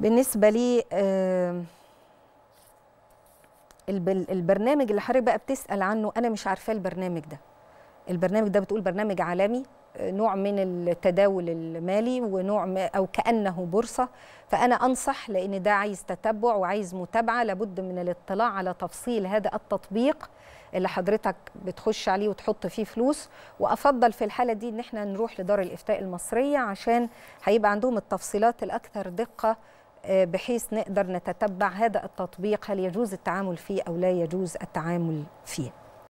بالنسبه لي البرنامج اللي حضرتك بقى بتسال عنه انا مش عارفاه البرنامج ده البرنامج ده بتقول برنامج عالمي نوع من التداول المالي ونوع او كانه بورصه فانا انصح لان ده عايز تتبع وعايز متابعه لابد من الاطلاع على تفصيل هذا التطبيق اللي حضرتك بتخش عليه وتحط فيه فلوس وافضل في الحاله دي ان احنا نروح لدار الافتاء المصريه عشان هيبقى عندهم التفصيلات الاكثر دقه بحيث نقدر نتتبع هذا التطبيق هل يجوز التعامل فيه أو لا يجوز التعامل فيه